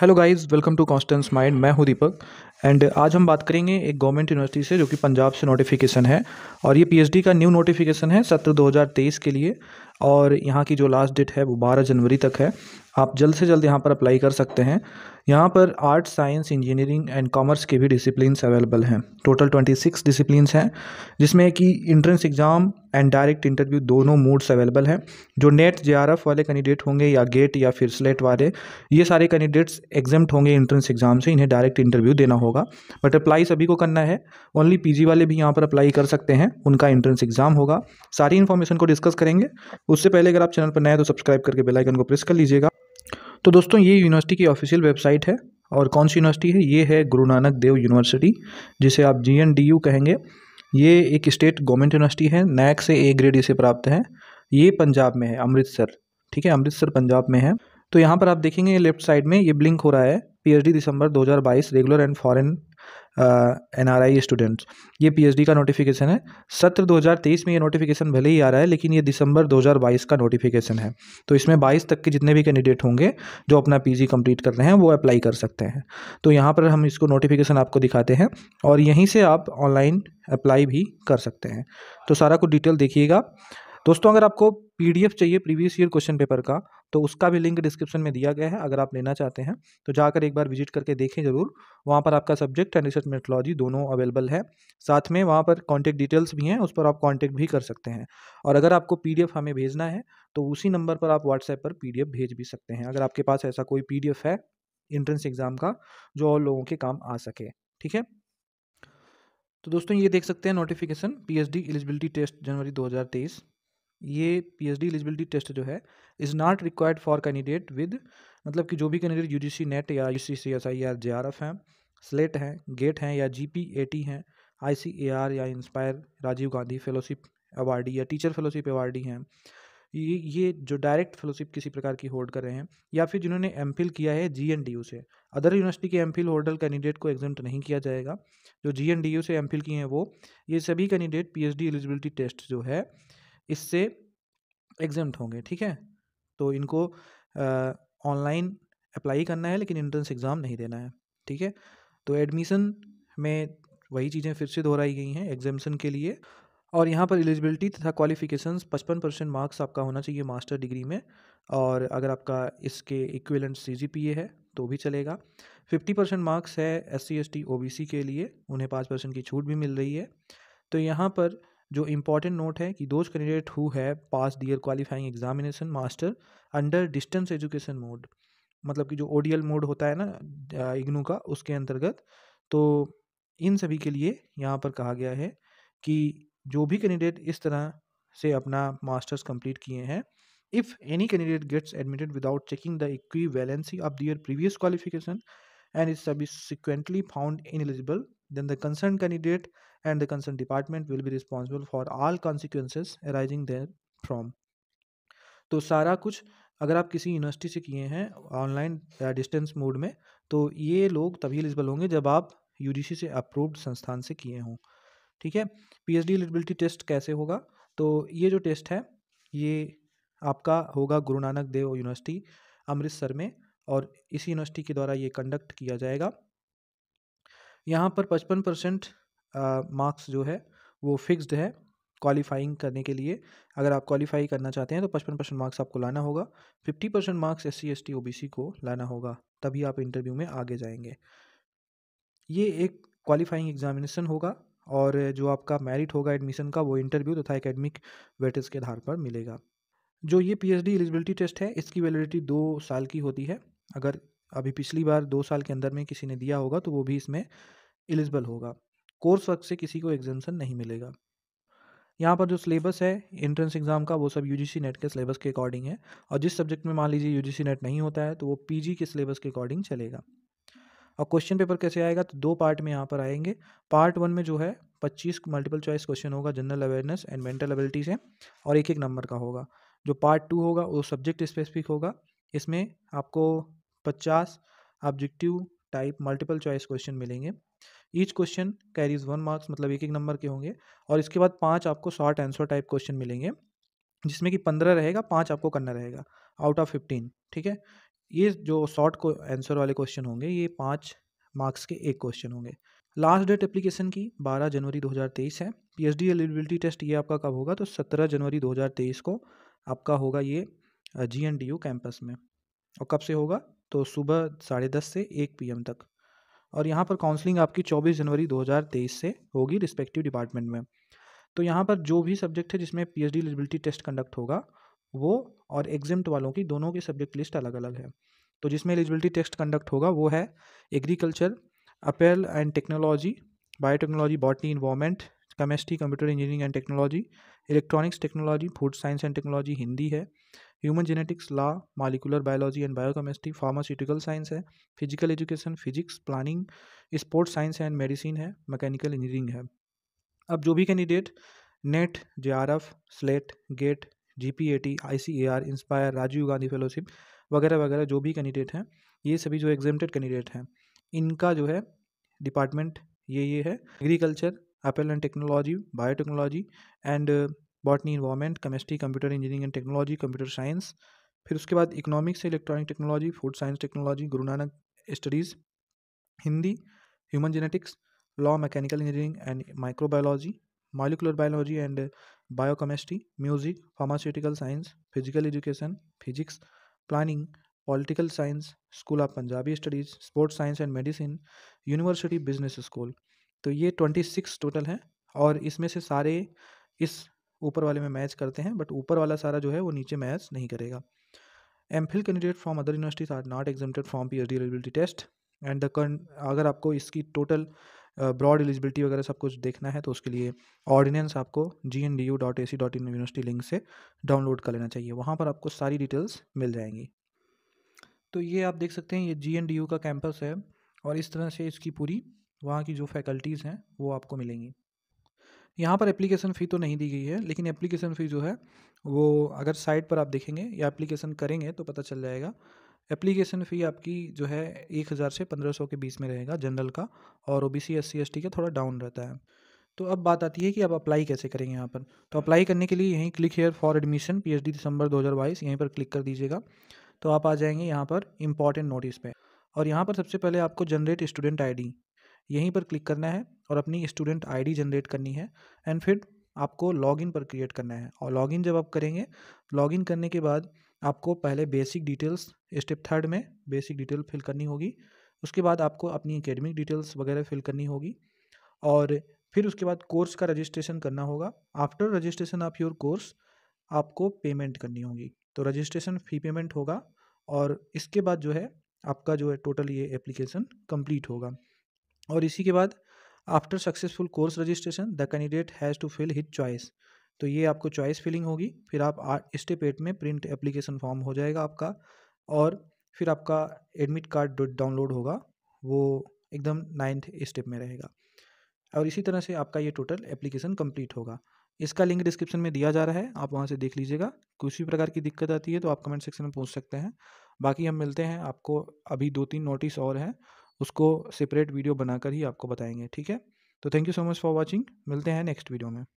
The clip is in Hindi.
hello guys welcome to Constance Mind मैं हूं दीपक एंड आज हम बात करेंगे एक गवर्नमेंट यूनिवर्सिटी से जो कि पंजाब से नोटिफिकेशन है और ये पीएचडी का न्यू नोटिफिकेशन है सत्र 2023 के लिए और यहाँ की जो लास्ट डेट है वो 12 जनवरी तक है आप जल्द से जल्द यहाँ पर अप्लाई कर सकते हैं यहाँ पर art science engineering and commerce के भी डिसिप्लिनस अवेलेबल हैं टोटल ट्वेंटी सिक्स डिसिप्लिनस हैं जिसमें कि entrance exam and direct interview दोनों मोड्स अवेलेबल हैं जो नेट जे वाले कैंडिडेट होंगे या गेट या फिर स्लेट वाले ये सारे कैंडिडेट्स एग्जाम होंगे इंट्रेंस एग्ज़ाम से इन्हें डायरेक्ट इंटरव्यू देना होगा बट अप्लाई सभी को करना है ओनली पी वाले भी यहाँ पर अप्लाई कर सकते हैं उनका इंट्रेंस एग्ज़ाम होगा सारी इन्फॉर्मेशन को डिस्कस करेंगे उससे पहले अगर आप चैनल पर नए तो सब्सक्राइब करके बेलाइकन को प्रेस कर लीजिएगा तो दोस्तों ये यूनिवर्सिटी की ऑफिशियल वेबसाइट है और कौन सी यूनिवर्सिटी है ये है गुरु नानक देव यूनिवर्सिटी जिसे आप जी एन डी यू कहेंगे ये एक स्टेट गवर्नमेंट यूनिवर्सिटी है नैक से ए ग्रेड इसे प्राप्त है ये पंजाब में है अमृतसर ठीक है अमृतसर पंजाब में है तो यहाँ पर आप देखेंगे लेफ्ट साइड में ये ब्लिंक हो रहा है पीएचडी दिसंबर 2022 regular and foreign N R I students ये पीएचडी का नोटिफिकेशन है सत्र 2023 में ये नोटिफिकेशन भले ही आ रहा है लेकिन ये दिसंबर 2022 का नोटिफिकेशन है तो इसमें 22 तक के जितने भी कैंडिडेट होंगे जो अपना पीजी कंप्लीट कर रहे हैं वो अप्लाई कर सकते हैं तो यहाँ पर हम इसको नोटिफिकेशन आपको दिखाते हैं और यहीं से आप ऑनलाइन अप्लाई भी कर सकते हैं तो सारा कुछ डिटेल देखिएगा दोस्तों अगर आपको पीडीएफ चाहिए प्रीवियस ईयर क्वेश्चन पेपर का तो उसका भी लिंक डिस्क्रिप्शन में दिया गया है अगर आप लेना चाहते हैं तो जाकर एक बार विजिट करके देखें जरूर वहाँ पर आपका सब्जेक्ट एंड रिसर्च मेथोलॉजी दोनों अवेलेबल है साथ में वहाँ पर कॉन्टैक्ट डिटेल्स भी हैं उस पर आप कॉन्टैक्ट भी कर सकते हैं और अगर आपको पी हमें भेजना है तो उसी नंबर पर आप व्हाट्सएप पर पी भेज भी सकते हैं अगर आपके पास ऐसा कोई पी है इंट्रेंस एग्ज़ाम का जो और लोगों के काम आ सके ठीक है तो दोस्तों ये देख सकते हैं नोटिफिकेशन पीएचडी एलिजिबिलिटी टेस्ट जनवरी 2023 ये P H D eligibility test जो है is not required for candidate with मतलब कि जो भी कैंडिडेट यू जी सी नेट या U C C S I या जे आर एफ हैं स्लेट हैं गेट हैं या जी पी ए टी हैं आई सी ए आर या INSPIRE Rajiv Gandhi fellowship awardee या टीचर फेलोशिप अवार्डी हैं ये ये जो डायरेक्ट फेलोशिप किसी प्रकार की होल्ड कर रहे हैं या फिर जिन्होंने एम किया है जी एन डी यू से अदर यूनिवर्सिटी के एम फिल होल्डर कैंडिडेट को एग्जाम नहीं किया जाएगा जो जी एन डी यू से एम फिल किए हैं वो ये सभी candidate P H D eligibility test जो है इससे एग्जाम होंगे ठीक है तो इनको ऑनलाइन अप्लाई करना है लेकिन इंट्रेंस एग्ज़ाम नहीं देना है ठीक है तो एडमिशन में वही चीज़ें फिर से दोहराई गई हैं एग्जामेशन के लिए और यहाँ पर एलिजिबिलिटी तथा क्वालिफिकेशंस पचपन परसेंट मार्क्स आपका होना चाहिए मास्टर डिग्री में और अगर आपका इसके इक्विलेंट सी जी पी ए है तो भी चलेगा फिफ्टी परसेंट मार्क्स है S C S T O B C के लिए उन्हें पाँच परसेंट की छूट भी मिल रही है तो यहाँ पर जो इम्पॉर्टेंट नोट है कि those candidate who have pass their qualifying examination master under distance education mode मतलब कि जो ओडीएल मोड होता है ना इग्नू का उसके अंतर्गत तो इन सभी के लिए यहाँ पर कहा गया है कि जो भी कैंडिडेट इस तरह से अपना मास्टर्स कंप्लीट किए हैं if any candidate gets admitted without checking the equivalency of their previous qualification and is subsequently found ineligible then the concern candidate and the concerned department will be responsible for all consequences arising from तो सारा कुछ अगर आप किसी यूनिवर्सिटी से किए हैं ऑनलाइन डिस्टेंस मोड में तो ये लोग तभी एलिजिबल होंगे जब आप सी से अप्रूव्ड संस्थान से किए हों ठीक है पीएचडी एलिजिबिलिटी टेस्ट कैसे होगा तो ये जो टेस्ट है ये आपका होगा गुरु नानक देव यूनिवर्सिटी अमृतसर में और इसी यूनिवर्सिटी के द्वारा ये कंडक्ट किया जाएगा यहाँ पर पचपन परसेंट मार्क्स जो है वो फिक्स्ड है क्वालिफाइंग करने के लिए अगर आप क्वालिफाई करना चाहते हैं तो पचपन परसेंट मार्क्स आपको लाना होगा fifty percent marks S C S T O B C को लाना होगा तभी आप इंटरव्यू में आगे जाएंगे ये एक क्वालिफाइंग एग्जामिनेशन होगा और जो आपका मेरिट होगा एडमिशन का वो इंटरव्यू तथा एकेडमिक वेटेज के आधार पर मिलेगा जो ये P H D eligibility test है इसकी वैलिडिटी दो साल की होती है अगर अभी पिछली बार दो साल के अंदर में किसी ने दिया होगा तो वो भी इसमें एलिजिबल होगा कोर्स वर्क से किसी को एग्जामेशन नहीं मिलेगा यहाँ पर जो सिलेबस है एंट्रेंस एग्ज़ाम का वो सब सी नेट के सिलेबस के अकॉर्डिंग है और जिस सब्जेक्ट में मान लीजिए सी नेट नहीं होता है तो वो जी के सिलेबस के अकॉर्डिंग चलेगा और क्वेश्चन पेपर कैसे आएगा तो दो पार्ट में यहाँ पर आएंगे पार्ट वन में जो है पच्चीस मल्टीपल चॉइस क्वेश्चन होगा general awareness and mental ability से और एक एक नंबर का होगा जो पार्ट टू होगा वो सब्जेक्ट स्पेसिफिक होगा इसमें आपको पचास objective type multiple choice question मिलेंगे each question carries one marks मतलब एक एक नंबर के होंगे और इसके बाद पाँच आपको शॉर्ट आंसर टाइप क्वेश्चन मिलेंगे जिसमें कि पंद्रह रहेगा पाँच आपको करना रहेगा आउट ऑफ फिफ्टीन ठीक है ये जो शॉर्ट को आंसर वाले क्वेश्चन होंगे ये पाँच मार्क्स के एक क्वेश्चन होंगे लास्ट डेट एप्लीकेशन की 12 जनवरी 2023 है पीएचडी एलिजिबिलिटी टेस्ट ये आपका कब होगा तो 17 जनवरी 2023 को आपका होगा ये G N D U campus में और कब से होगा तो सुबह साढ़े दस से एक पीएम तक और यहाँ पर काउंसलिंग आपकी 24 जनवरी 2023 से होगी रिस्पेक्टिव डिपार्टमेंट में तो यहाँ पर जो भी सब्जेक्ट है जिसमें P H eligibility test conduct होगा वो और एग्जाम्ट वालों की दोनों की सब्जेक्ट लिस्ट अलग अलग है तो जिसमें एलिजिबिलिटी टेस्ट कंडक्ट होगा वो है agriculture apparel and technology biotechnology botany environment chemistry computer engineering and technology electronics technology food science and technology Hindi है human genetics law molecular biology and biochemistry pharmaceutical science है physical education physics planning sports science and medicine है मैकेनिकल इंजीनियरिंग है अब जो भी candidate NET J R F SLET GATE G P A T I C A R INSPIRE Rajiv Gandhi fellowship वगैरह वगैरह जो भी कैंडिडेट हैं ये सभी जो एग्जामेटेड कैंडिडेट हैं इनका जो है डिपार्टमेंट ये ये है agriculture and and technology biotechnology and botany environment chemistry computer engineering and technology computer science फिर उसके बाद economics electronic technology food science technology Guru Nanak studies Hindi human genetics law mechanical engineering and microbiology molecular biology and biochemistry music pharmaceutical science physical education physics planning political science school of Punjabi studies sports science and medicine university business school तो ये ट्वेंटी सिक्स टोटल है और इसमें से सारे इस ऊपर वाले में मैच करते हैं बट ऊपर वाला सारा जो है वो नीचे मैच नहीं करेगा M Phil candidate from other universities are not exempted from P H D eligibility test and the अगर आपको इसकी टोटल ब्रॉड एलिजिबिलिटी वगैरह सब कुछ देखना है तो उसके लिए ऑर्डिनेंस आपको G N D U dot A C dot in university link से डाउनलोड कर लेना चाहिए वहाँ पर आपको सारी डिटेल्स मिल जाएंगी तो ये आप देख सकते हैं ये जी एन डी यू का कैंपस है और इस तरह से इसकी पूरी वहाँ की जो फैकल्टीज़ हैं वो आपको मिलेंगी यहाँ पर एप्लीकेशन फ़ी तो नहीं दी गई है लेकिन एप्लीकेशन फ़ी जो है वो अगर साइट पर आप देखेंगे या एप्लीकेशन करेंगे तो पता चल जाएगा एप्लीकेशन फ़ी आपकी जो है एक हज़ार से पंद्रह सौ के बीच में रहेगा जनरल का और O B C S C S T का थोड़ा डाउन रहता है तो अब बात आती है कि आप अप्लाई कैसे करेंगे यहाँ पर तो अप्लाई करने के लिए यहीं click here for admission P H D दिसंबर दो हज़ार बाईस यहीं पर क्लिक कर दीजिएगा तो आप आ जाएंगे यहाँ पर इम्पॉर्टेंट नोटिस पे और यहाँ पर सबसे पहले आपको जनरेट स्टूडेंट आई डी यहीं पर क्लिक करना है और अपनी स्टूडेंट आईडी जनरेट करनी है एंड फिर आपको लॉगिन पर क्रिएट करना है और लॉगिन जब आप करेंगे लॉगिन करने के बाद आपको पहले बेसिक डिटेल्स स्टेप थर्ड में बेसिक डिटेल फिल करनी होगी उसके बाद आपको अपनी एकेडमिक डिटेल्स वगैरह फिल करनी होगी और फिर उसके बाद कोर्स का रजिस्ट्रेशन करना होगा after registration of your course आपको पेमेंट करनी होगी तो रजिस्ट्रेशन फ़ी पेमेंट होगा और इसके बाद जो है आपका जो है टोटल ये एप्लीकेशन कंप्लीट होगा और इसी के बाद after successful course registration the candidate has to fill his choice तो ये आपको चॉइस फिलिंग होगी फिर आप स्टेप एट में प्रिंट एप्लीकेशन फॉर्म हो जाएगा आपका और फिर आपका एडमिट कार्ड डाउनलोड होगा वो एकदम नाइन्थ स्टेप में रहेगा और इसी तरह से आपका ये टोटल एप्लीकेशन कंप्लीट होगा इसका लिंक डिस्क्रिप्शन में दिया जा रहा है आप वहाँ से देख लीजिएगा कुछ भी प्रकार की दिक्कत आती है तो आप कमेंट सेक्शन में पूछ सकते हैं बाकी हम मिलते हैं आपको अभी दो तीन नोटिस और हैं उसको सेपरेट वीडियो बनाकर ही आपको बताएंगे ठीक है तो thank you so much for watching मिलते हैं नेक्स्ट वीडियो में